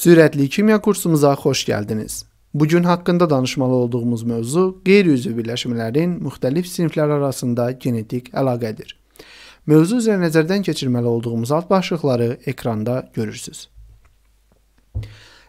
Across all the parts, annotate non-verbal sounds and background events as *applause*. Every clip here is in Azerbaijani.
Sürətli kimya kursumuza xoş gəldiniz. Bu gün haqqında danışmalı olduğumuz mövzu qeyri-üzv birləşmələrin müxtəlif siniflər arasında genetik əlaqədir. Mövzu üzrə nəzərdən keçirməli olduğumuz alt başlıqları ekranda görürsüz.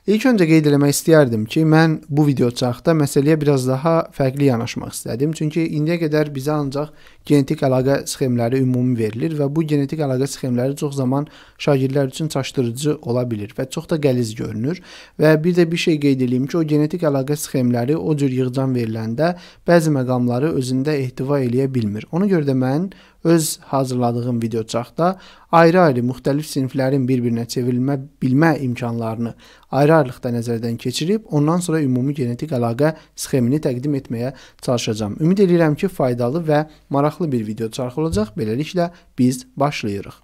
İlk öncə qeyd eləmək istəyərdim ki, mən bu video çaxda məsələyə biraz daha fərqli yanaşmaq istədim. Çünki indiyə qədər bizə ancaq genetik əlaqə sxemləri ümumi verilir və bu genetik əlaqə sxemləri çox zaman şagirdlər üçün çaşdırıcı ola bilir və çox da qəliz görünür. Və bir də bir şey qeyd eləyim ki, o genetik əlaqə sxemləri o cür yığcam veriləndə bəzi məqamları özündə ehtiva eləyə bilmir. Ona görə də mən öz hazırladığım videoçaqda ayrı-ayrı müxtəlif siniflərin bir-birinə çevrilmə bilmə imkanlarını ayrı-ayrılıqda nəzərdən keçirib, ondan sonra ümumi genetik əlaqə sxemini təqdim etməyə çalışacağam. Ümid edirəm ki, faydalı və maraqlı bir video çarx olacaq. Beləliklə biz başlayırıq.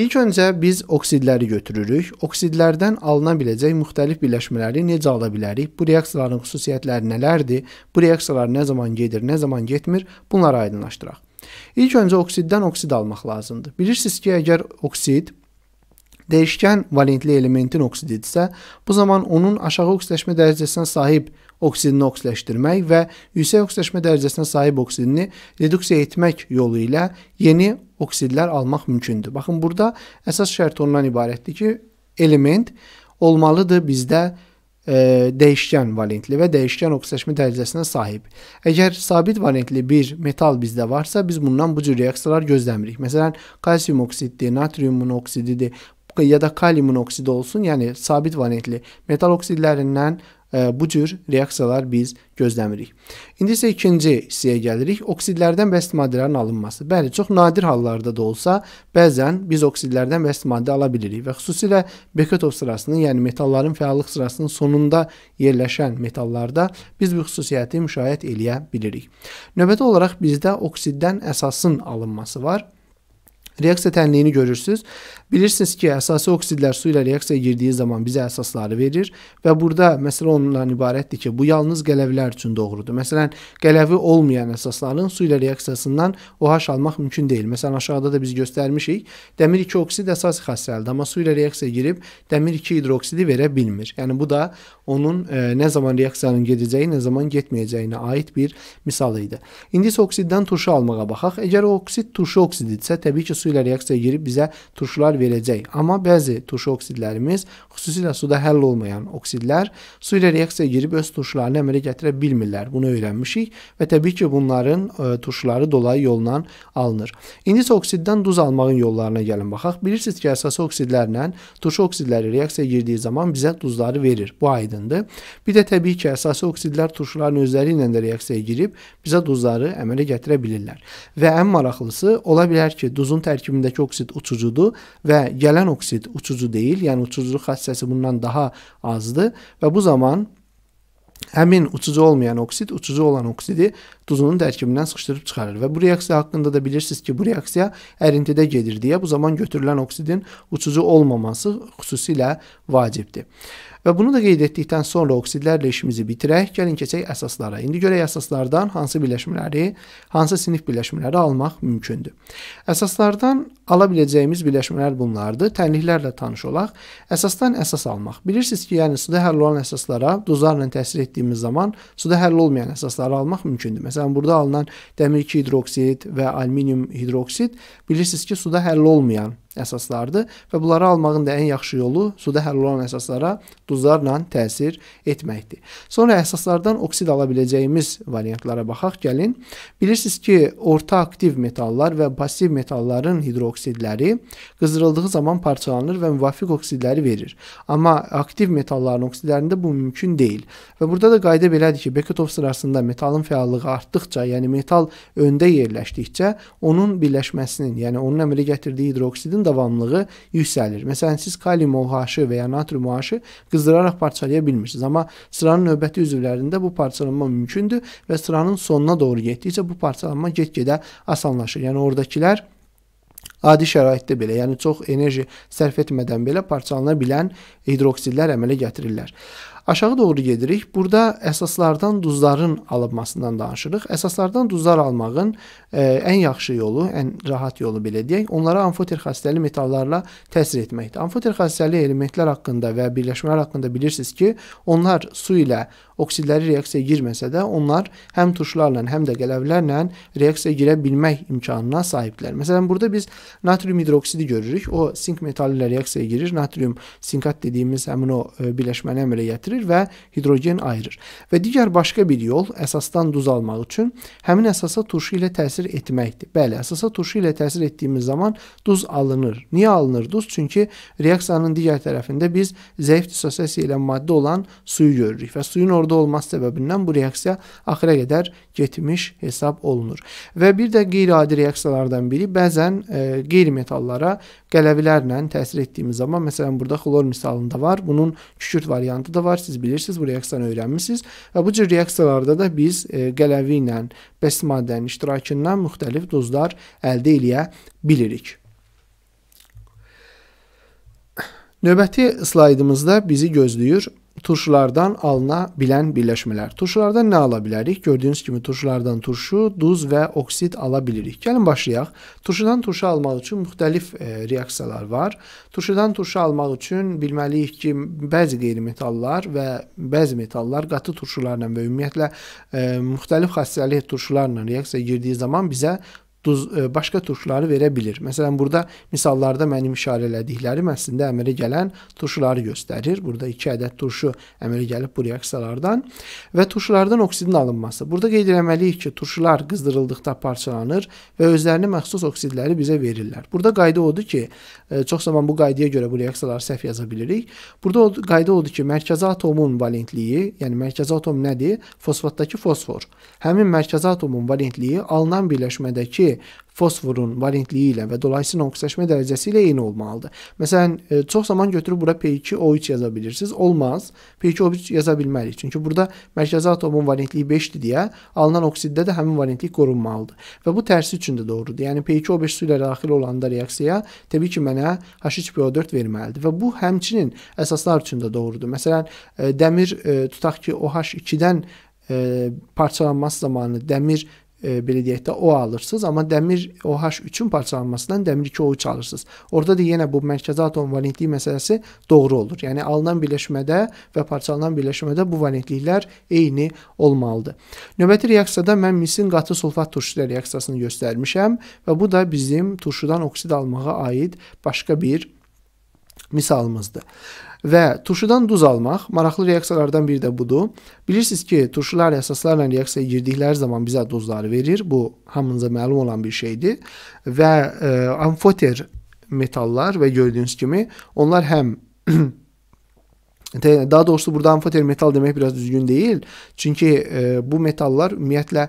İlk öncə biz oksidləri götürürük. Oksidlərdən alına biləcək müxtəlif birləşmələri necə ala bilərik? Bu reaksiyaların xüsusiyyətləri nələrdir? Bu reaksiyalar nə zaman gedir, nə zaman getmir? Bunları aydınlaşdıraq. İlk öncə oksiddən oksid almaq lazımdır. Bilirsiniz ki, əgər oksid dəyişkən valentli elementin oksididirsə, bu zaman onun aşağı oksidləşmə dərəcəsinə sahib oksidini oksiləşdirmək və yüksək oksidləşmə dərəcəsinə sahib oksidini reduksiya etmək yolu ilə yeni oksidlər almaq mümkündür. Baxın, burada əsas şərt ondan ibarətdir ki, element olmalıdır bizdə E, değişken valentli ve değişken oksijen dərəcəsinə sahip. Eğer sabit valentli bir metal bizde varsa, biz bundan bu cür reaksiyalar gözləmirik. Məsələn, kalsium oksiddir, natrium monoksididir. ya da kaliumun oksidi olsun, yəni sabit valentli metal oksidlərindən ə, e, bu cür reaksiyalar biz gözləmirik. İndi isə ikinci hissəyə gəlirik. Oksidlərdən bəst maddələrin alınması. Bəli, çox nadir hallarda da olsa, bəzən biz oksidlərdən bəst maddə ala bilirik və xüsusilə Beketov sırasının, yəni metalların fəallıq sırasının sonunda yerləşən metallarda biz bu xüsusiyyəti müşahidə eləyə bilirik. Növbəti olaraq bizdə oksiddən əsasın alınması var. Reaksiya tənliyini görürsüz. Bilirsiniz ki, əsasi oksidlər su ilə reaksiyaya girdiyi zaman bizə əsasları verir və burada məsələ ondan ibarətdir ki, bu yalnız qələvlər üçün doğrudur. Məsələn, qələvi olmayan əsasların su ilə reaksiyasından OH almaq mümkün deyil. Məsələn, aşağıda da biz göstərmişik. Dəmir 2 oksid əsas xassəlidir, amma su ilə reaksiyaya girib dəmir 2 hidroksidi verə bilmir. Yəni bu da onun e, nə zaman reaksiyanın gedəcəyi, nə zaman getməyəcəyinə aid bir misal idi. İndi isə oksiddən turşu almağa baxaq. Əgər o oksid turşu oksididirsə, təbii ki, su su ilə reaksiyaya girib bizə turşular verəcək. Amma bəzi turşu oksidlərimiz, xüsusilə suda həll olmayan oksidlər su ilə reaksiyaya girib öz turşularını əmələ gətirə bilmirlər. Bunu öyrənmişik və təbii ki, bunların ə, e, turşuları dolayı yolla alınır. İndi isə oksiddən duz almağın yollarına gəlin baxaq. Bilirsiniz ki, əsas oksidlərlə turşu oksidləri reaksiyaya girdiyi zaman bizə duzları verir. Bu aydındır. Bir də təbii ki, əsas oksidlər turşuların özləri ilə də reaksiyaya girib bizə duzları əmələ gətirə bilirlər. Və ən maraqlısı ola bilər ki, duzun tərkibində tərkibindəki oksid uçucudur və gələn oksid uçucu deyil, yəni uçuculuq xassəsi bundan daha azdır və bu zaman həmin uçucu olmayan oksid uçucu olan oksidi duzunun tərkibindən sıxışdırıb çıxarır və bu reaksiya haqqında da bilirsiniz ki, bu reaksiya ərintidə gedir deyə bu zaman götürülən oksidin uçucu olmaması xüsusilə vacibdir. Və bunu da qeyd etdikdən sonra oksidlərlə işimizi bitirək, gəlin keçək əsaslara. İndi görək əsaslardan hansı birləşmələri, hansı sinif birləşmələri almaq mümkündür. Əsaslardan ala biləcəyimiz birləşmələr bunlardır. Tənliklərlə tanış olaq. Əsasdan əsas almaq. Bilirsiniz ki, yəni suda həll olan əsaslara duzlarla təsir etdiyimiz zaman suda həll olmayan əsasları almaq mümkündür. Məsələn, Məsələn, burada alınan dəmir 2 hidroksid və alüminium hidroksid bilirsiniz ki, suda həll olmayan əsaslardır və bunları almağın da ən yaxşı yolu suda həll olan əsaslara duzlarla təsir etməkdir. Sonra əsaslardan oksid ala biləcəyimiz variantlara baxaq. Gəlin. Bilirsiniz ki, orta aktiv metallar və pasiv metalların hidrooksidləri qızdırıldığı zaman parçalanır və müvafiq oksidləri verir. Amma aktiv metalların oksidlərində bu mümkün deyil. Və burada da qayda belədir ki, Beketov sırasında metalın fəallığı artdıqca, yəni metal öndə yerləşdikcə onun birləşməsinin, yəni onun əmələ gətirdiyi hidrooksidin hərarətin davamlılığı yüksəlir. Məsələn, siz kalium OH-ı və ya natrium OH-ı qızdıraraq parçalaya bilmirsiniz, amma sıranın növbəti üzvlərində bu parçalanma mümkündür və sıranın sonuna doğru getdikcə bu parçalanma get-gedə asanlaşır. Yəni ordakilər adi şəraitdə belə, yəni çox enerji sərf etmədən belə parçalana bilən hidroksidlər əmələ gətirirlər. Aşağı doğru gedirik. Burada əsaslardan duzların alınmasından danışırıq. Əsaslardan duzlar almağın e, ən yaxşı yolu, ən rahat yolu belə deyək, onlara amfoter xassəli metallarla təsir etməkdir. Amfoter xassəli elementlər haqqında və birləşmələr haqqında bilirsiniz ki, onlar su ilə oksidləri reaksiyaya girməsə də onlar həm turşlarla, həm də qələvlərlə reaksiyaya girə bilmək imkanına sahibdirlər. Məsələn, burada biz natrium hidroksidi görürük. O sink metalı ilə reaksiyaya girir. Natrium sinkat dediyimiz həmin o e, birləşməni əmələ gətirir və hidrogen ayırır. Və digər başqa bir yol əsasdan duz almaq üçün həmin əsasa turşu ilə təsir etməkdir. Bəli, əsasa turşu ilə təsir etdiyimiz zaman duz alınır. Niyə alınır duz? Çünki reaksiyanın digər tərəfində biz zəif dissosiasiya ilə maddə olan suyu görürük və suyun orada orada olması səbəbindən bu reaksiya axıra qədər getmiş hesab olunur. Və bir də qeyri-adi reaksiyalardan biri bəzən e, qeyri-metallara qələvilərlə təsir etdiyimiz zaman, məsələn burada xlor misalında var, bunun kükürt variantı da var. Siz bilirsiniz, bu reaksiyanı öyrənmisiniz və bu cür reaksiyalarda da biz e, qələvi ilə bəs maddənin iştirakından müxtəlif dozlar əldə eləyə bilirik. Növbəti slaydımızda bizi gözləyir turşulardan alınabilən birləşmələr. Turşulardan nə ala bilərik? Gördüyünüz kimi turşulardan turşu, duz və oksid ala bilirik. Gəlin başlayaq. Turşudan turşu almaq üçün müxtəlif e, reaksiyalar var. Turşudan turşu almaq üçün bilməliyik ki, bəzi qeyri-metallar və bəzi metallar qatı turşularla və ümumiyyətlə e, müxtəlif xassəli turşularla reaksiyaya girdiyi zaman bizə duz e, başqa turşuları verə bilir. Məsələn, burada misallarda mənim işarə elədiklərim əslində əmrə gələn turşuları göstərir. Burada 2 ədəd turşu əmrə gəlib bu reaksiyalardan və turşulardan oksidin alınması. Burada qeyd etməliyik ki, turşular qızdırıldıqda parçalanır və özlərinə məxsus oksidləri bizə verirlər. Burada qayda odur ki, e, çox zaman bu qaydaya görə bu reaksiyaları səhv yaza bilirik. Burada qayda odur ki, mərkəzi atomun valentliyi, yəni mərkəzi atom nədir? Fosfatdakı fosfor. Həmin mərkəzi atomun valentliyi alınan birləşmədəki rəngi fosforun valentliyi ilə və dolayısıyla oksidləşmə dərəcəsi ilə eyni olmalıdır. Məsələn, e, çox zaman götürüb bura P2O3 yaza bilirsiniz. Olmaz. P2O3 yaza bilmərik. Çünki burada mərkəzi atomun valentliyi 5-dir deyə alınan oksiddə də həmin valentlik qorunmalıdır. Və bu tərsi üçün də doğrudur. Yəni P2O5 su ilə daxil olanda reaksiyaya təbii ki, mənə H3PO4 verməlidir və bu həmçinin əsaslar üçün də doğrudur. Məsələn, e, dəmir e, tutaq ki, OH2-dən parçalanması zamanı dəmir e, belə deyək də O alırsınız, amma dəmir OH3-ün parçalanmasından dəmir 2O3 alırsınız. Orada da yenə bu mərkəzi atom valentliyi məsələsi doğru olur. Yəni alınan birləşmədə və parçalanan birləşmədə bu valentliklər eyni olmalıdır. Növbəti reaksiyada mən misin qatı sulfat turşuda reaksiyasını göstərmişəm və bu da bizim turşudan oksid almağa aid başqa bir misalımızdır. Və turşudan duz almaq maraqlı reaksiyalardan biri də budur. Bilirsiniz ki, turşular əsaslarla reaksiyaya girdikləri zaman bizə duzları verir. Bu hamınıza məlum olan bir şeydir. Və e, amfoter metallar və gördüyünüz kimi onlar həm *clears throat* Daha doğrusu burada amfoter metal demək biraz düzgün deyil. Çünki e, bu metallar ümumiyyətlə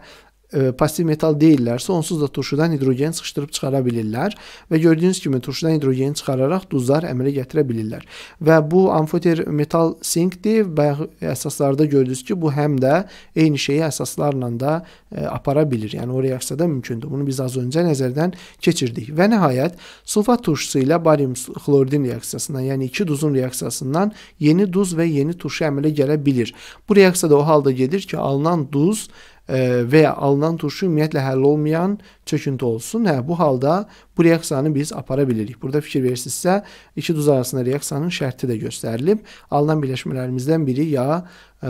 E, pasiv metal deyillərsə, onsuz da turşudan hidrogen sıxışdırıb çıxara bilirlər və gördüyünüz kimi turşudan hidrogeni çıxararaq duzlar əmələ gətirə bilirlər. Və bu amfoter metal sinkdir. Bayaq əsaslarda gördünüz ki, bu həm də eyni şeyi əsaslarla da ə, e, apara bilir. Yəni o reaksiya da mümkündür. Bunu biz az öncə nəzərdən keçirdik. Və nəhayət sulfat turşusu ilə barium xloridin reaksiyasından, yəni iki duzun reaksiyasından yeni duz və yeni turşu əmələ gələ bilir. Bu reaksiya da o halda gedir ki, alınan duz və ya alınan turşu ümumiyyətlə həll olmayan çöküntü olsun. Hə, bu halda bu reaksiyanı biz apara bilirik. Burada fikir verirsinizsə, iki duz arasında reaksiyanın şərti də göstərilib. Alınan birləşmələrimizdən biri ya ə, e,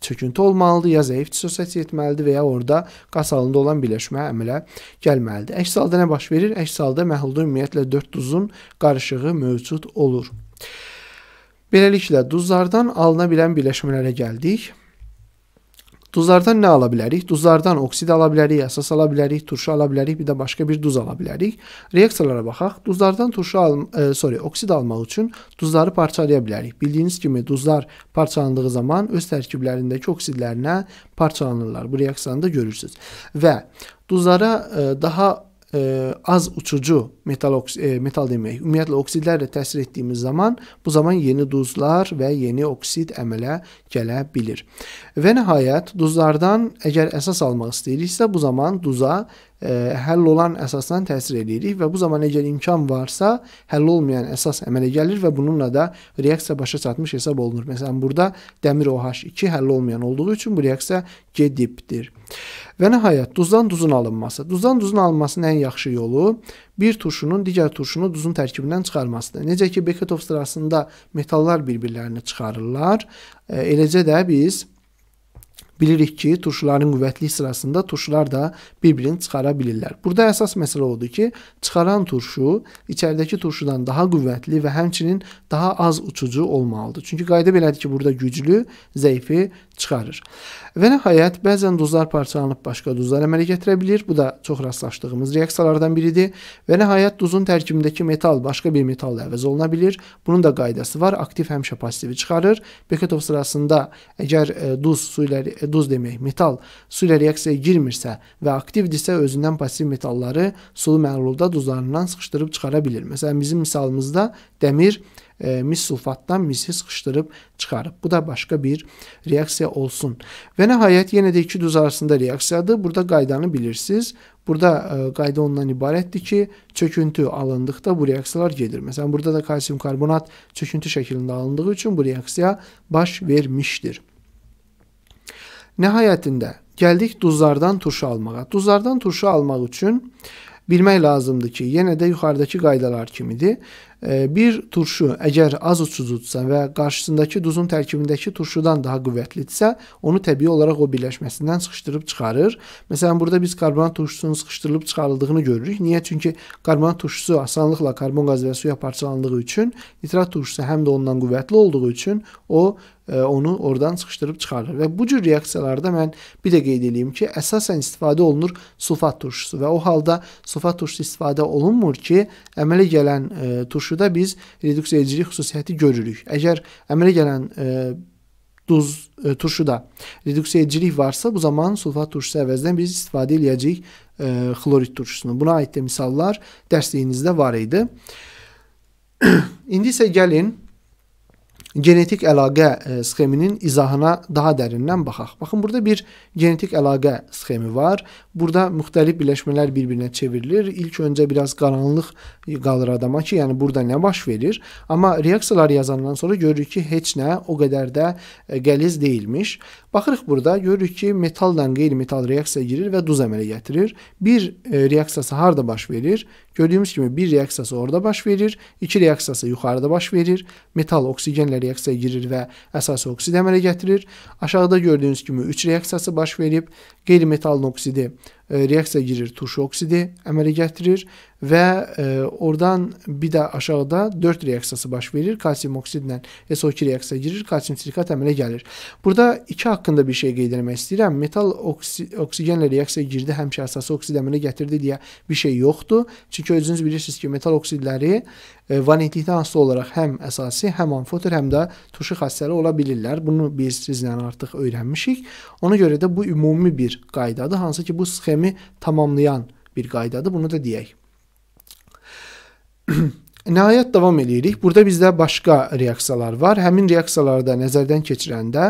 çöküntü olmalıdır, ya zəif dissosiasiya etməlidir və ya orada qas halında olan birləşmə əmələ gəlməlidir. Əks halda nə baş verir? Əks halda məhlulda ümumiyyətlə 4 duzun qarışığı mövcud olur. Beləliklə duzlardan alına bilən birləşmələrə gəldik. Duzlardan nə ala bilərik? Duzlardan oksid ala bilərik, əsas ala bilərik, turşu ala bilərik, bir də başqa bir duz ala bilərik. Reaksiyalara baxaq. Duzlardan turşu al, e, sorry, oksid almaq üçün duzları parçalaya bilərik. Bildiyiniz kimi duzlar parçalandığı zaman öz tərkiblərindəki oksidlərinə parçalanırlar. Bu reaksiyanı da görürsüz. Və duzlara e, daha e, az uçucu metal e, metal demək, ümumiyyətlə oksidlərlə təsir etdiyimiz zaman bu zaman yeni duzlar və yeni oksid əmələ gələ bilir. Və nəhayət duzlardan əgər əsas almaq istəyiriksə, bu zaman duza E, həll olan əsasdan təsir eləyirik və bu zaman əgər imkan varsa, həll olmayan əsas əmələ gəlir və bununla da reaksiya başa çatmış hesab olunur. Məsələn, burada dəmir OH2 həll olmayan olduğu üçün bu reaksiya G dipdir. Və nəhayət duzdan duzun alınması. Duzdan duzun alınmasının ən yaxşı yolu bir turşunun digər turşunu duzun tərkibindən çıxarmasıdır. Necə ki Beketov sırasında metallar bir-birlərini çıxarırlar, e, eləcə də biz Bilirik ki, turşuların qüvvətlik sırasında turşular da bir-birini çıxara bilirlər. Burada əsas məsələ odur ki, çıxaran turşu içəridəki turşudan daha qüvvətli və həmçinin daha az uçucu olmalıdır. Çünki qayda belədir ki, burada güclü, zəifi çıxarır. Və nəhayət bəzən duzlar parçalanıb başqa duzlar əmələ gətirə bilir. Bu da çox rastlaşdığımız reaksiyalardan biridir. Və nəhayət duzun tərkibindəki metal başqa bir metalla əvəz oluna bilir. Bunun da qaydası var. Aktiv həmişə pasivi çıxarır. Beketov sırasında əgər e, duz su ilə e, duz demək, metal su ilə reaksiyaya girmirsə və aktivdirsə özündən pasiv metalları sulu məlulda duzlarından sıxışdırıb çıxara bilir. Məsələn bizim misalımızda dəmir e, mis sulfattan misi sıkıştırıp çıkarıp bu da başka bir reaksiya olsun. Ve nihayet yine de iki düz arasında reaksiyadır. Burada gaydanı bilirsiniz. Burada e, qayda ondan ibarətdir ki, çöküntü alındıqda bu reaksiyalar gelir. Məsələn, burada da kalsiyum karbonat çöküntü şəklində alındığı üçün bu reaksiya baş vermişdir. Nihayətində gəldik duzlardan turşu almağa. Duzlardan turşu almaq üçün bilmək lazımdır ki, yenə də yuxarıdakı qaydalar kimidir. Bir turşu əgər az uçucudsa və qarşısındakı duzun tərkibindəki turşudan daha qüvvətlidirsə, onu təbii olaraq o birləşməsindən sıxışdırıb çıxarır. Məsələn, burada biz karbonat turşusunun sıxışdırılıb çıxarıldığını görürük. Niyə? Çünki karbonat turşusu asanlıqla karbon qaz və suya parçalandığı üçün, nitrat turşusu həm də ondan qüvvətli olduğu üçün o e, onu oradan sıxışdırıb çıxarır. Və bu cür reaksiyalarda mən bir də qeyd edeyim ki, əsasən istifadə olunur sulfat turşusu və o halda sulfat turşusu istifadə olunmur ki, əmələ gələn e, turşu turşuda biz reduksiya edicilik xüsusiyyəti görürük. Əgər əmələ gələn e, duz e, turşuda reduksiya edicilik varsa, bu zaman sulfat turşusu əvəzinə biz istifadə edəcəyik e, xlorid turşusunu. Buna aid də misallar dərsliyinizdə var idi. *clears throat* İndi isə gəlin genetik əlaqə e, sxeminin izahına daha dərindən baxaq. Baxın, burada bir genetik əlaqə sxemi var. Burada müxtəlif birləşmələr bir-birinə çevrilir. İlk öncə biraz qaranlıq qalır adama ki, yəni burada nə baş verir? Amma reaksiyalar yazandan sonra görürük ki, heç nə o qədər də e, qəliz deyilmiş. Baxırıq burada, görürük ki, metalla qeyri-metal reaksiya girir və duz əmələ gətirir. Bir e, reaksiyası harda baş verir? Gördüyümüz kimi bir reaksiyası orada baş verir, iki reaksiyası yuxarıda baş verir. Metal oksigenlə reaksiyaya girir və əsas oksid əmələ gətirir. Aşağıda gördüyünüz kimi 3 reaksiyası baş verib. Qeyri-metalın oksidi E, reaksiyaya girir, turşu oksidi əmələ gətirir və e, oradan bir də aşağıda 4 reaksiyası baş verir. Kalsium oksidlə SO2 reaksiyaya girir, kalsium silikat əmələ gəlir. Burada 2 haqqında bir şey qeyd etmək istəyirəm. Metal oksi oksigenlə reaksiyaya girdi, həmişə əsası oksid əmələ gətirdi deyə bir şey yoxdur. Çünki özünüz bilirsiniz ki, metal oksidləri e, valentlikdən asılı olaraq həm əsasi, həm amfoter, həm də turşu xassələri ola bilirlər. Bunu biz sizlə yəni artıq öyrənmişik. Ona görə də bu ümumi bir qaydadır, hansı ki, bu sxema sistemi tamamlayan bir qaydadır. Bunu da deyək. *clears throat* Nəhayət davam eləyirik. Burada bizdə başqa reaksiyalar var. Həmin reaksiyaları da nəzərdən keçirəndə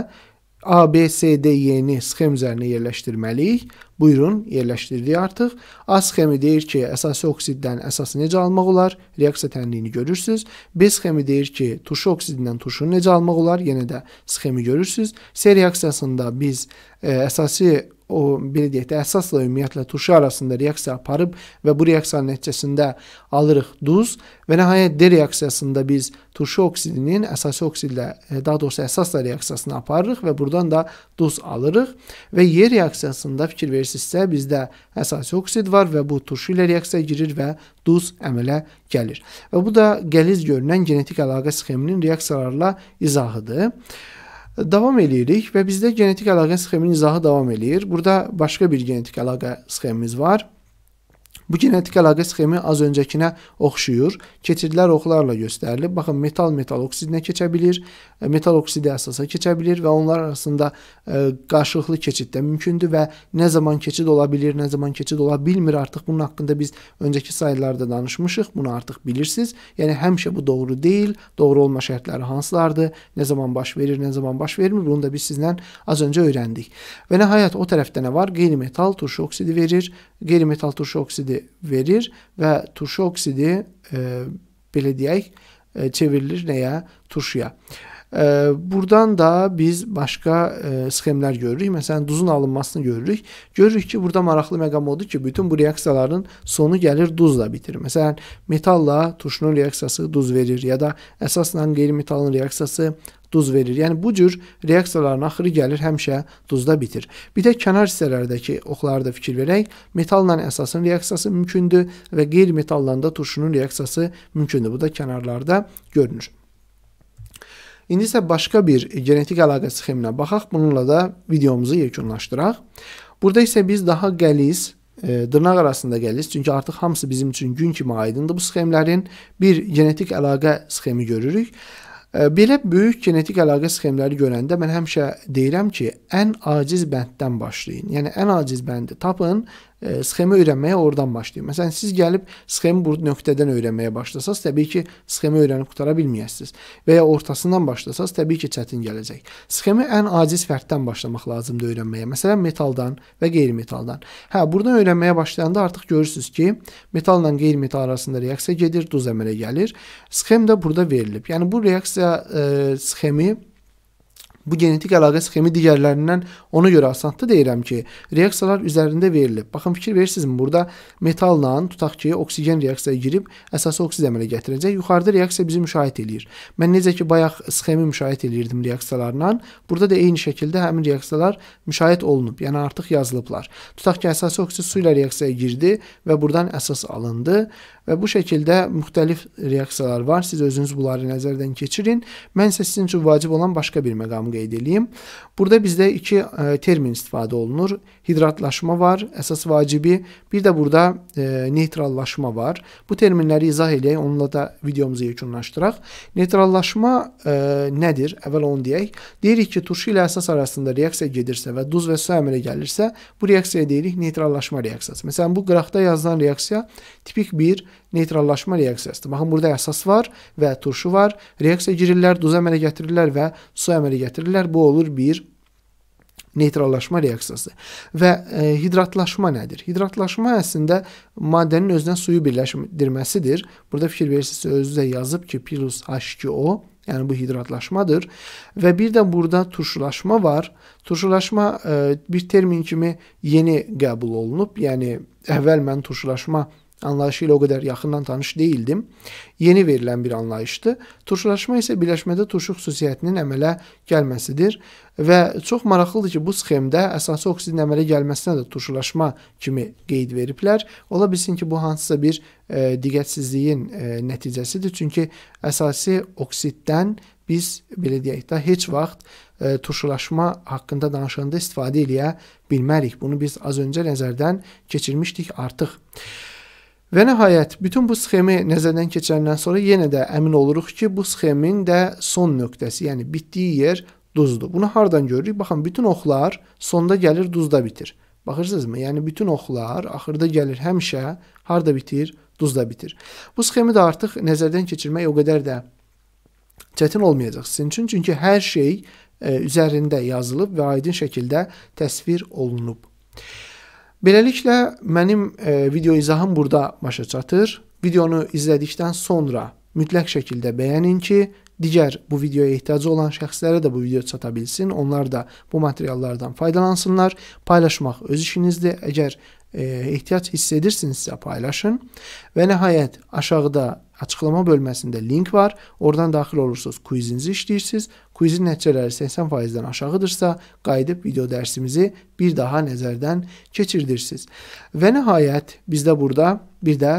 A, B, C, D, Y-ni sxem üzərinə yerləşdirməliyik. Buyurun, yerləşdirdik artıq. A sxemi deyir ki, əsasi oksiddən əsası necə almaq olar? Reaksiya tənliyini görürsüz. B sxemi deyir ki, turşu oksidindən turşunu necə almaq olar? Yenə də sxemi görürsüz. C reaksiyasında biz ə, e, əsasi o belə deyək də əsasla ümumiyyətlə turşu arasında reaksiya aparıb və bu reaksiyanın nəticəsində alırıq duz və nəhayət D reaksiyasında biz turşu oksidinin əsasi oksidlə e, daha doğrusu əsasla reaksiyasını aparırıq və buradan da duz alırıq və Y reaksiyasında fikir verirsiniz prosesdə bizdə əsasi oksid var və bu turşu ilə reaksiyaya girir və duz əmələ gəlir. Və bu da qəliz görünən genetik əlaqə sxeminin reaksiyalarla izahıdır. Davam eləyirik və bizdə genetik əlaqə sxeminin izahı davam eləyir. Burada başqa bir genetik əlaqə sxemimiz var. Bu kinetik əlaqə sxemi az öncəkinə oxşuyur. Keçidlər oxlarla göstərilib. Baxın, metal metal oksidinə keçə bilir, e, metal oksidi əsasa keçə bilir və onlar arasında ə, e, qarşılıqlı keçid də mümkündür və nə zaman keçid ola bilir, nə zaman keçid ola bilmir artıq bunun haqqında biz öncəki sayılarda danışmışıq. Bunu artıq bilirsiniz. Yəni həmişə bu doğru deyil. Doğru olma şərtləri hansılardır? Nə zaman baş verir, nə zaman baş vermir? Bunu da biz sizlə az öncə öyrəndik. Və nəhayət o tərəfdə nə var? Qeyri-metal turşu oksidi verir. Qeyri-metal turşu oksidi oksidi verir ve turşu oksidi e, belediye e, çevrilir neye? Turşuya. Buradan da biz başqa e, sxemlər görürük. Məsələn, duzun alınmasını görürük. Görürük ki, burada maraqlı məqam odur ki, bütün bu reaksiyaların sonu gəlir duzla bitir. Məsələn, metalla turşunun reaksiyası duz verir ya da əsasən qeyri-metalın reaksiyası duz verir. Yəni bu cür reaksiyaların axırı gəlir həmişə duzda bitir. Bir də kənar hissələrdəki oxlara da fikir verək. Metalla əsasın reaksiyası mümkündür və qeyri-metalla da turşunun reaksiyası mümkündür. Bu da kənarlarda görünür. İndi isə başqa bir genetik əlaqə sxeminə baxaq. Bununla da videomuzu yekunlaşdıraq. Burada isə biz daha qəliz, e, dırnaq arasında qəliz, çünki artıq hamısı bizim üçün gün kimi aydındır bu sxemlərin. Bir genetik əlaqə sxemi görürük. E, belə böyük genetik əlaqə sxemləri görəndə mən həmişə deyirəm ki, ən aciz bənddən başlayın. Yəni ən aciz bəndi tapın e, sxemi öyrənməyə oradan başlayın. Məsələn, siz gəlib sxemi bu nöqtədən öyrənməyə başlasanız, təbii ki, sxemi öyrənib qutara bilməyəsiniz. Və ya ortasından başlasanız, təbii ki, çətin gələcək. Sxemi ən aciz fərddən başlamaq lazımdır öyrənməyə. Məsələn, metaldan və qeyri-metaldan. Hə, buradan öyrənməyə başlayanda artıq görürsüz ki, metalla qeyri-metal arasında reaksiya gedir, duz əmələ gəlir. Sxem də burada verilib. Yəni bu reaksiya e, sxemi Bu genetik əlaqə sxemi digərlərindən ona görə asandır deyirəm ki, reaksiyalar üzərində verilib. Baxın fikir verirsinizmi? Burada metalla tutaq ki, oksigen reaksiyaya girib əsas oksid əmələ gətirəcək. Yuxarıda reaksiya bizi müşahidə eləyir. Mən necə ki bayaq sxemi müşahidə eləyirdim reaksiyalarla, burada da eyni şəkildə həmin reaksiyalar müşahidə olunub, yəni artıq yazılıblar. Tutaq ki, əsas oksid su ilə reaksiyaya girdi və burdan əsas alındı. Və bu şəkildə müxtəlif reaksiyalar var. Siz özünüz bunları nəzərdən keçirin. Mən isə sizin üçün vacib olan başqa bir məqamı qeyd edeyim. Burada bizdə iki ə, e, termin istifadə olunur. Hidratlaşma var, əsas vacibi. Bir də burada ə, e, neytrallaşma var. Bu terminləri izah eləyək, onunla da videomuzu yekunlaşdıraq. Neytrallaşma ə, e, nədir? Əvvəl onu deyək. Deyirik ki, turşu ilə əsas arasında reaksiya gedirsə və duz və su əmələ gəlirsə, bu reaksiyaya deyirik neytrallaşma reaksiyası. Məsələn, bu qrafda yazılan reaksiya tipik bir neytrallaşma reaksiyasıdır. Baxın, burada əsas var və turşu var. Reaksiya girirlər, duzu əmələ gətirirlər və su əmələ gətirirlər. Bu olur bir neytrallaşma reaksiyası. Və e, hidratlaşma nədir? Hidratlaşma əslində maddənin özünə suyu birləşdirməsidir. Burada fikir verirsiniz, özü də yazıb ki, plus H2O, yəni bu hidratlaşmadır. Və bir də burada turşulaşma var. Turşulaşma e, bir termin kimi yeni qəbul olunub. Yəni əvvəl mən turşulaşma anlayışıyla o qədər yaxından tanış deyildim. Yeni verilən bir anlayışdır. Turşulaşma isə birləşmədə turşu xüsusiyyətinin əmələ gəlməsidir və çox maraqlıdır ki, bu sxemdə əsası oksidin əmələ gəlməsinə də turşulaşma kimi qeyd veriblər. Ola bilsin ki, bu hansısa bir e, diqqətsizliyin e, nəticəsidir. Çünki əsasi oksiddən biz belə deyək də heç vaxt e, turşulaşma haqqında danışanda istifadə eləyə bilmərik. Bunu biz az öncə nəzərdən keçirmişdik artıq. Və nəhayət, bütün bu sxemi nəzərdən keçirəndən sonra yenə də əmin oluruq ki, bu sxemin də son nöqtəsi, yəni bitdiyi yer duzdur. Bunu hardan görürük? Baxın, bütün oxlar sonda gəlir, duzda bitir. Baxırsınızmı? Yəni bütün oxlar axırda gəlir həmişə harda bitir? Duzda bitir. Bu sxemi də artıq nəzərdən keçirmək o qədər də çətin olmayacaq sizin üçün, çünki hər şey ə, e, üzərində yazılıb və aydın şəkildə təsvir olunub. Beləliklə mənim e, video izahım burada başa çatır. Videonu izlədikdən sonra mütləq şəkildə bəyənin ki, digər bu videoya ehtiyacı olan şəxslərə də bu video çata bilsin. Onlar da bu materiallardan faydalansınlar. Paylaşmaq öz işinizdir. Əgər e, ehtiyac hiss edirsinizsə paylaşın. Və nəhayət aşağıda açıqlama bölməsində link var. Oradan daxil olursunuz, quizinizi işləyirsiniz Quizin nəticələri 80%-dən aşağıdırsa, qayıdıb video dərsimizi bir daha nəzərdən keçirdirsiniz. Və nəhayət bizdə burada bir də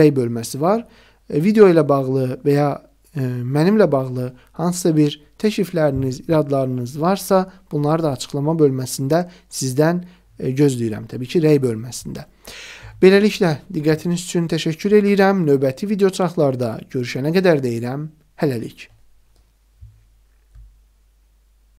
rəy bölməsi var. E, video ilə bağlı və ya e, mənimlə bağlı hansısa bir təklifləriniz, iradlarınız varsa, bunları da açıqlama bölməsində sizdən e, gözləyirəm təbii ki, rəy bölməsində. Beləliklə, diqqətiniz üçün təşəkkür eləyirəm. Növbəti video çaxlarda görüşənə qədər deyirəm, hələlik.